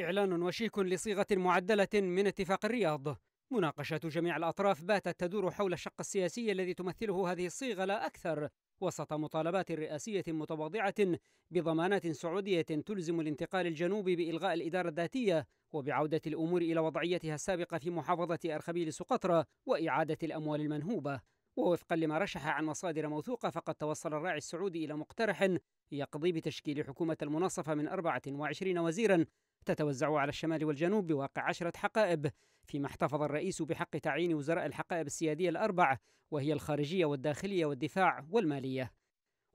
إعلان وشيك لصيغة معدلة من اتفاق الرياض مناقشة جميع الأطراف باتت تدور حول الشق السياسي الذي تمثله هذه الصيغة لا أكثر وسط مطالبات رئاسية متواضعة بضمانات سعودية تلزم الانتقال الجنوبي بإلغاء الإدارة الذاتية وبعودة الأمور إلى وضعيتها السابقة في محافظة أرخبيل سقطرى وإعادة الأموال المنهوبة ووفقا لما رشح عن مصادر موثوقة فقد توصل الراعي السعودي إلى مقترح يقضي بتشكيل حكومة المنصفة من 24 وزيرا تتوزع على الشمال والجنوب بواقع عشرة حقائب فيما احتفظ الرئيس بحق تعيين وزراء الحقائب السيادية الأربع وهي الخارجية والداخلية والدفاع والمالية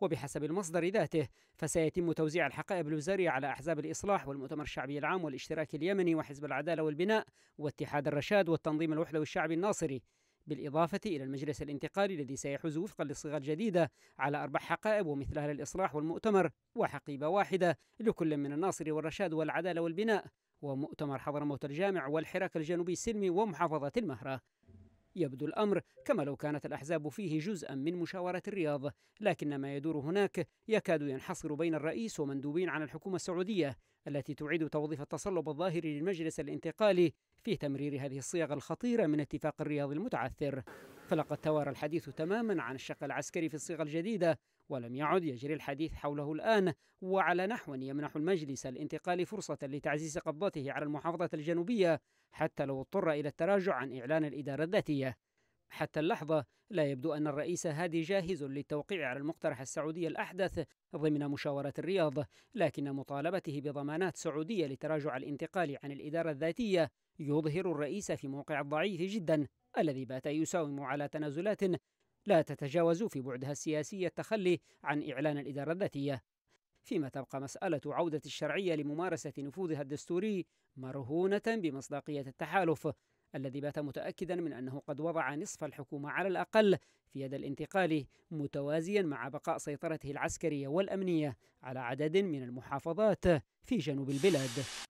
وبحسب المصدر ذاته فسيتم توزيع الحقائب الوزارية على أحزاب الإصلاح والمؤتمر الشعبي العام والاشتراك اليمني وحزب العدالة والبناء واتحاد الرشاد والتنظيم الوحدوي الشعبي الناصري بالإضافة إلى المجلس الانتقالي الذي سيحوز وفقا للصيغة الجديدة على أربع حقائب ومثلها للإصلاح والمؤتمر وحقيبة واحدة لكل من الناصر والرشاد والعدالة والبناء ومؤتمر حضرموت الجامع والحراك الجنوبي السلمي ومحافظة المهرة يبدو الأمر كما لو كانت الأحزاب فيه جزءا من مشاورة الرياض لكن ما يدور هناك يكاد ينحصر بين الرئيس ومندوبين عن الحكومة السعودية التي تعيد توظيف التصلب الظاهري للمجلس الانتقالي في تمرير هذه الصيغ الخطيرة من اتفاق الرياض المتعثر فلقد توارى الحديث تماما عن الشق العسكري في الصيغة الجديدة ولم يعد يجري الحديث حوله الآن وعلى نحو يمنح المجلس الانتقالي فرصة لتعزيز قبضته على المحافظة الجنوبية حتى لو اضطر إلى التراجع عن إعلان الإدارة الذاتية حتى اللحظة لا يبدو أن الرئيس هادي جاهز للتوقيع على المقترح السعودي الأحدث ضمن مشاورات الرياض لكن مطالبته بضمانات سعودية لتراجع الانتقال عن الإدارة الذاتية يظهر الرئيس في موقع ضعيف جدا الذي بات يساوم على تنازلات لا تتجاوز في بعدها السياسي التخلي عن إعلان الإدارة الذاتية فيما تبقى مسألة عودة الشرعية لممارسة نفوذها الدستوري مرهونة بمصداقية التحالف الذي بات متأكدا من أنه قد وضع نصف الحكومة على الأقل في يد الانتقال متوازيا مع بقاء سيطرته العسكرية والأمنية على عدد من المحافظات في جنوب البلاد